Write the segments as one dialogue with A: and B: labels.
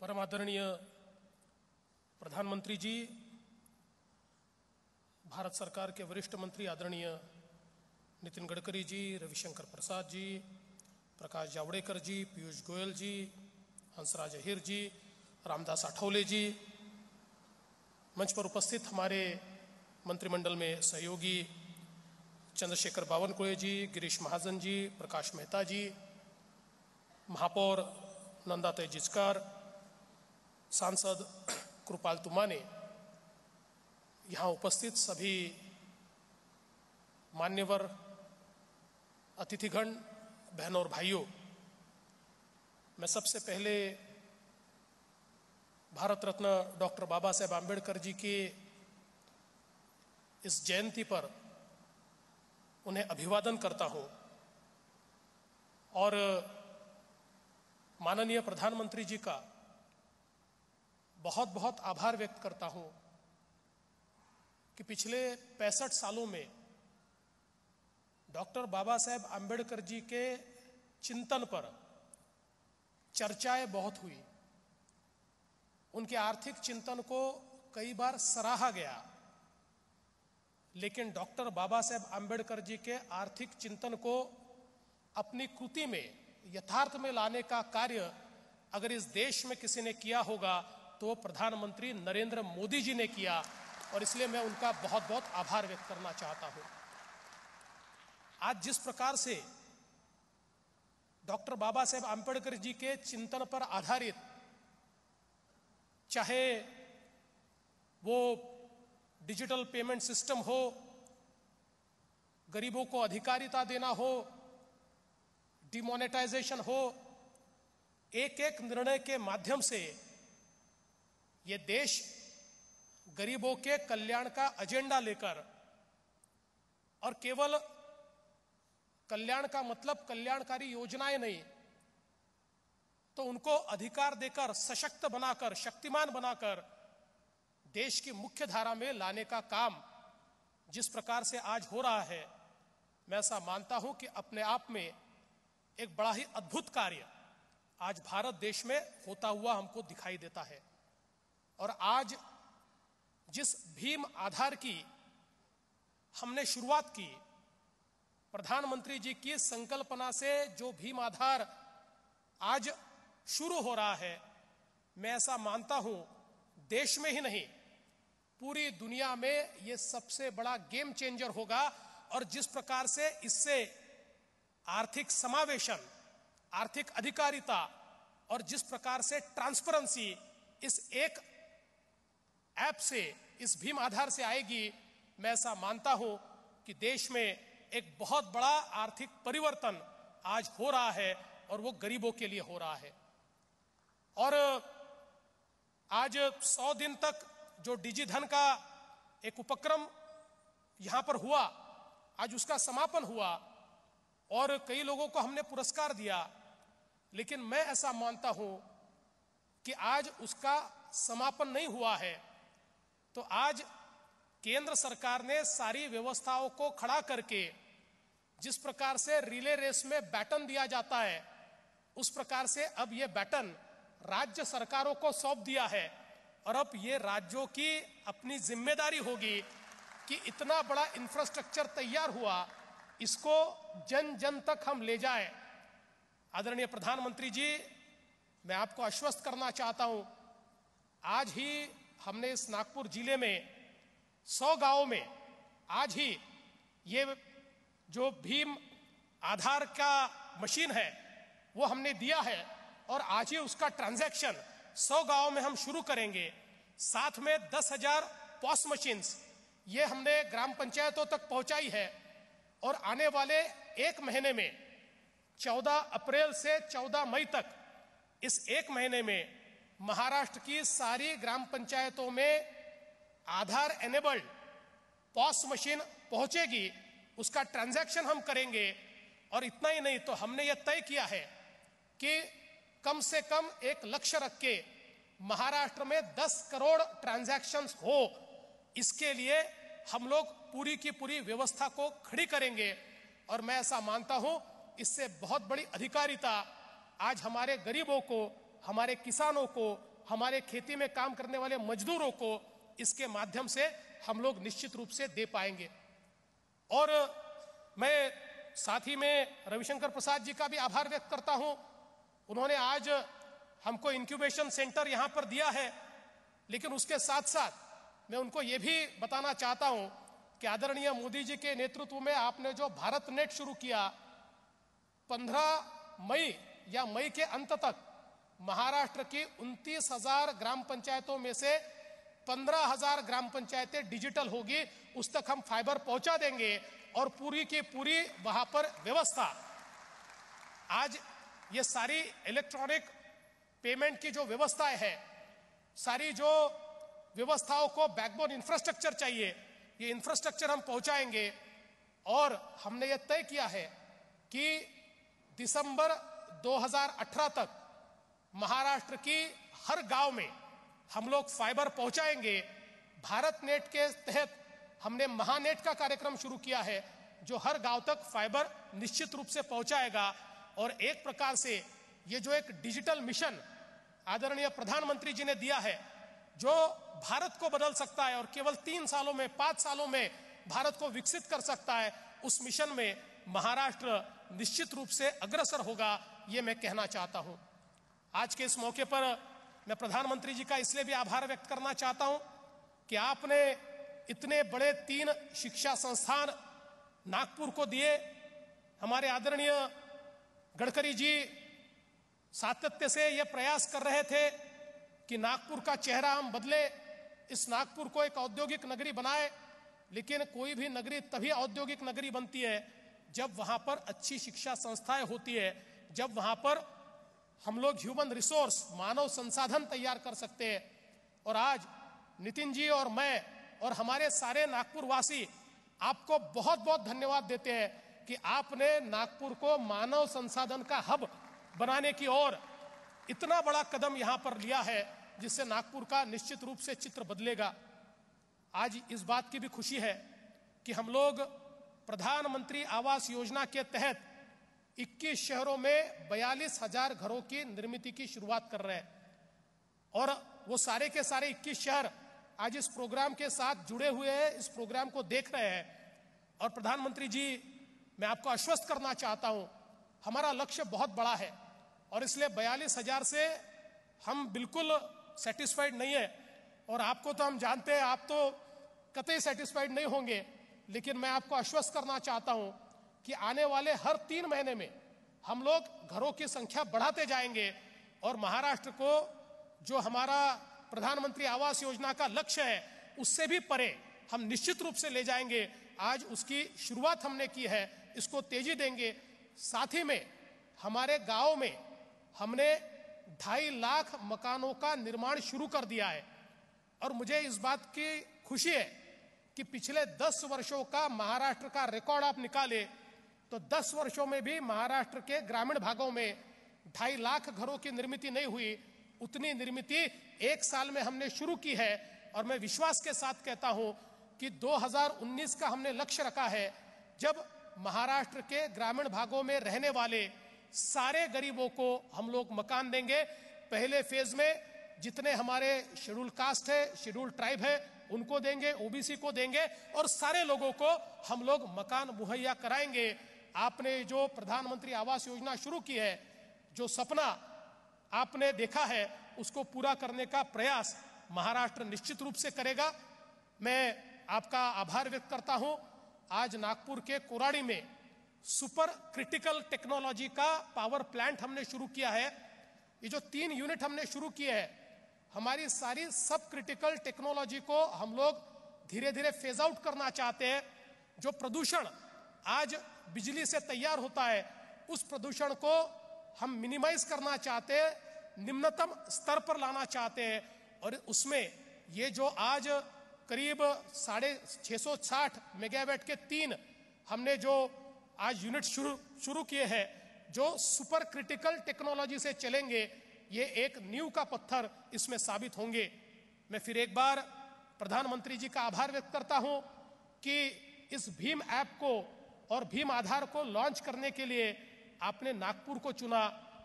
A: परम आदरणीय प्रधानमंत्री जी भारत सरकार के वरिष्ठ मंत्री आदरणीय नितिन गडकरी जी रविशंकर प्रसाद जी प्रकाश जावड़ेकर जी पीयूष गोयल जी हंसराज अहिर जी रामदास आठौले जी मंच पर उपस्थित हमारे मंत्रिमंडल में सहयोगी चंद्रशेखर बावनकुए जी गिरीश महाजन जी प्रकाश मेहता जी महापौर नंदाते जिचकार सांसद कृपाल तुमा ने यहाँ उपस्थित सभी मान्यवर अतिथिगण बहनों और भाइयों मैं सबसे पहले भारत रत्न डॉक्टर बाबा साहेब आम्बेडकर जी के इस जयंती पर उन्हें अभिवादन करता हूँ और माननीय प्रधानमंत्री जी का बहुत बहुत आभार व्यक्त करता हूं कि पिछले पैंसठ सालों में डॉक्टर बाबा साहेब आम्बेडकर जी के चिंतन पर चर्चाएं बहुत हुई उनके आर्थिक चिंतन को कई बार सराहा गया लेकिन डॉक्टर बाबा साहेब आम्बेडकर जी के आर्थिक चिंतन को अपनी कृति में यथार्थ में लाने का कार्य अगर इस देश में किसी ने किया होगा तो प्रधानमंत्री नरेंद्र मोदी जी ने किया और इसलिए मैं उनका बहुत बहुत आभार व्यक्त करना चाहता हूं आज जिस प्रकार से डॉक्टर बाबा साहेब आंबेडकर जी के चिंतन पर आधारित चाहे वो डिजिटल पेमेंट सिस्टम हो गरीबों को अधिकारिता देना हो डिमोनेटाइजेशन हो एक एक निर्णय के माध्यम से ये देश गरीबों के कल्याण का एजेंडा लेकर और केवल कल्याण का मतलब कल्याणकारी योजनाएं नहीं तो उनको अधिकार देकर सशक्त बनाकर शक्तिमान बनाकर देश की मुख्य धारा में लाने का काम जिस प्रकार से आज हो रहा है मैं ऐसा मानता हूं कि अपने आप में एक बड़ा ही अद्भुत कार्य आज भारत देश में होता हुआ हमको दिखाई देता है और आज जिस भीम आधार की हमने शुरुआत की प्रधानमंत्री जी की संकल्पना से जो भीम आधार आज शुरू हो रहा है मैं ऐसा मानता हूं देश में ही नहीं पूरी दुनिया में यह सबसे बड़ा गेम चेंजर होगा और जिस प्रकार से इससे आर्थिक समावेशन आर्थिक अधिकारिता और जिस प्रकार से ट्रांसपेरेंसी इस एक ऐप से इस भीम आधार से आएगी मैं ऐसा मानता हूं कि देश में एक बहुत बड़ा आर्थिक परिवर्तन आज हो रहा है और वो गरीबों के लिए हो रहा है और आज 100 दिन तक जो डिजी धन का एक उपक्रम यहां पर हुआ आज उसका समापन हुआ और कई लोगों को हमने पुरस्कार दिया लेकिन मैं ऐसा मानता हूं कि आज उसका समापन नहीं हुआ है तो आज केंद्र सरकार ने सारी व्यवस्थाओं को खड़ा करके जिस प्रकार से रिले रेस में बैटन दिया जाता है उस प्रकार से अब यह बैटन राज्य सरकारों को सौंप दिया है और अब ये राज्यों की अपनी जिम्मेदारी होगी कि इतना बड़ा इंफ्रास्ट्रक्चर तैयार हुआ इसको जन जन तक हम ले जाए आदरणीय प्रधानमंत्री जी मैं आपको आश्वस्त करना चाहता हूं आज ही हमने इस नागपुर जिले में सौ गांव में आज ही ये जो भीम आधार का मशीन है वो हमने दिया है और आज ही उसका ट्रांजैक्शन सौ गांवों में हम शुरू करेंगे साथ में दस हजार पॉस मशीन्स ये हमने ग्राम पंचायतों तक पहुंचाई है और आने वाले एक महीने में 14 अप्रैल से 14 मई तक इस एक महीने में महाराष्ट्र की सारी ग्राम पंचायतों में आधार एनेबल्ड पॉस मशीन पहुंचेगी उसका ट्रांजैक्शन हम करेंगे और इतना ही नहीं तो हमने यह तय किया है कि कम से कम एक लक्ष्य रख के महाराष्ट्र में 10 करोड़ ट्रांजैक्शंस हो इसके लिए हम लोग पूरी की पूरी व्यवस्था को खड़ी करेंगे और मैं ऐसा मानता हूं इससे बहुत बड़ी अधिकारिता आज हमारे गरीबों को हमारे किसानों को हमारे खेती में काम करने वाले मजदूरों को इसके माध्यम से हम लोग निश्चित रूप से दे पाएंगे और मैं साथ ही में रविशंकर प्रसाद जी का भी आभार व्यक्त करता हूं उन्होंने आज हमको इंक्यूबेशन सेंटर यहां पर दिया है लेकिन उसके साथ साथ मैं उनको ये भी बताना चाहता हूं कि आदरणीय मोदी जी के नेतृत्व में आपने जो भारत नेट शुरू किया 15 मई या मई के अंत तक महाराष्ट्र की उनतीस हजार ग्राम पंचायतों में से पंद्रह हजार ग्राम पंचायतें डिजिटल होगी उस तक हम फाइबर पहुंचा देंगे और पूरी की पूरी वहां पर व्यवस्था आज ये सारी इलेक्ट्रॉनिक पेमेंट की जो व्यवस्थाएं है सारी जो व्यवस्थाओं को बैकबोन इंफ्रास्ट्रक्चर चाहिए ये इंफ्रास्ट्रक्चर हम पहुंचाएंगे और हमने यह तय किया है कि दिसंबर 2018 तक महाराष्ट्र की हर गांव में हम लोग फाइबर पहुंचाएंगे भारत नेट के तहत हमने महानेट का कार्यक्रम शुरू किया है जो हर गांव तक फाइबर निश्चित रूप से पहुंचाएगा और एक प्रकार से ये जो एक डिजिटल मिशन आदरणीय प्रधानमंत्री जी ने दिया है जो भारत को बदल सकता है और केवल तीन सालों में पांच सालों में भारत को विकसित कर सकता है उस मिशन में महाराष्ट्र निश्चित रूप से अग्रसर होगा ये मैं कहना चाहता हूं आज के इस मौके पर मैं प्रधानमंत्री जी का इसलिए भी आभार व्यक्त करना चाहता हूं कि आपने इतने बड़े तीन शिक्षा संस्थान नागपुर को दिए हमारे आदरणीय गडकरी जी सातत्य से यह प्रयास कर रहे थे कि नागपुर का चेहरा हम बदले इस नागपुर को एक औद्योगिक नगरी बनाए लेकिन कोई भी नगरी तभी औद्योगिक नगरी बनती है जब वहां पर अच्छी शिक्षा संस्थाएं होती है जब वहां पर हम लोग ह्यूमन रिसोर्स मानव संसाधन तैयार कर सकते हैं और आज नितिन जी और मैं और हमारे सारे नागपुर वासी आपको बहुत बहुत धन्यवाद देते हैं कि आपने नागपुर को मानव संसाधन का हब बनाने की ओर इतना बड़ा कदम यहां पर लिया है जिससे नागपुर का निश्चित रूप से चित्र बदलेगा आज इस बात की भी खुशी है कि हम लोग प्रधानमंत्री आवास योजना के तहत 21 शहरों में बयालीस हजार घरों की निर्मित की शुरुआत कर रहे हैं और वो सारे के सारे 21 शहर आज इस प्रोग्राम के साथ जुड़े हुए हैं इस प्रोग्राम को देख रहे हैं और प्रधानमंत्री जी मैं आपको आश्वस्त करना चाहता हूं हमारा लक्ष्य बहुत बड़ा है और इसलिए बयालीस हजार से हम बिल्कुल सेटिस्फाइड नहीं है और आपको तो हम जानते हैं आप तो कतई सेटिस्फाइड नहीं होंगे लेकिन मैं आपको आश्वस्त करना चाहता हूं कि आने वाले हर तीन महीने में हम लोग घरों की संख्या बढ़ाते जाएंगे और महाराष्ट्र को जो हमारा प्रधानमंत्री आवास योजना का लक्ष्य है उससे भी परे हम निश्चित रूप से ले जाएंगे आज उसकी शुरुआत हमने की है इसको तेजी देंगे साथ ही में हमारे गांव में हमने ढाई लाख मकानों का निर्माण शुरू कर दिया है और मुझे इस बात की खुशी है कि पिछले दस वर्षों का महाराष्ट्र का रिकॉर्ड आप निकाले तो दस वर्षों में भी महाराष्ट्र के ग्रामीण भागों में ढाई लाख घरों की निर्मित नहीं हुई उतनी निर्मित एक साल में हमने शुरू की है और मैं विश्वास के साथ कहता हूं कि 2019 का हमने लक्ष्य रखा है जब महाराष्ट्र के ग्रामीण भागों में रहने वाले सारे गरीबों को हम लोग मकान देंगे पहले फेज में जितने हमारे शेड्यूल कास्ट है शेड्यूल ट्राइब है उनको देंगे ओबीसी को देंगे और सारे लोगों को हम लोग मकान मुहैया कराएंगे आपने जो प्रधानमंत्री आवास योजना शुरू की है जो सपना आपने देखा है उसको पूरा करने का प्रयास महाराष्ट्र निश्चित रूप से करेगा मैं आपका आभार व्यक्त करता हूं आज नागपुर के कोराड़ी में सुपर क्रिटिकल टेक्नोलॉजी का पावर प्लांट हमने शुरू किया है ये जो तीन यूनिट हमने शुरू किए हैं हमारी सारी सब क्रिटिकल टेक्नोलॉजी को हम लोग धीरे धीरे फेज आउट करना चाहते हैं जो प्रदूषण आज बिजली से तैयार होता है उस प्रदूषण को हम मिनिमाइज करना चाहते हैं निम्नतम स्तर पर लाना चाहते हैं और उसमें ये जो आज करीब साढ़े छः सौ साठ मेगावेट के तीन हमने जो आज यूनिट शुरू शुरू किए हैं जो सुपर क्रिटिकल टेक्नोलॉजी से चलेंगे ये एक न्यू का पत्थर इसमें साबित होंगे मैं फिर एक बार प्रधानमंत्री जी का आभार व्यक्त करता हूँ कि इस भीम ऐप को और भीम आधार को लॉन्च करने के लिए आपने नागपुर को चुना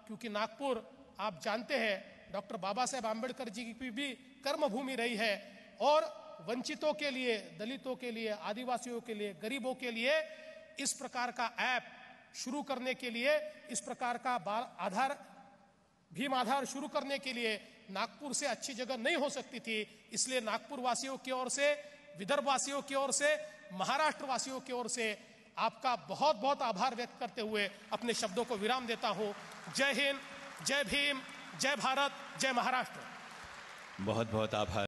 A: क्योंकि नागपुर आप जानते हैं डॉक्टर बाबा साहेब आम्बेडकर जी की भी कर्मभूमि रही है और वंचितों के लिए दलितों के लिए आदिवासियों के लिए गरीबों के लिए इस प्रकार का ऐप शुरू करने के लिए इस प्रकार का बाल आधार भीम आधार शुरू करने के लिए नागपुर से अच्छी जगह नहीं हो सकती थी इसलिए नागपुर वासियों की ओर से विदर्भ वासियों की ओर से महाराष्ट्र वासियों की ओर से आपका बहुत बहुत आभार व्यक्त करते हुए अपने शब्दों को विराम देता हूँ जय हिंद जय भीम जय भारत जय महाराष्ट्र बहुत बहुत आभार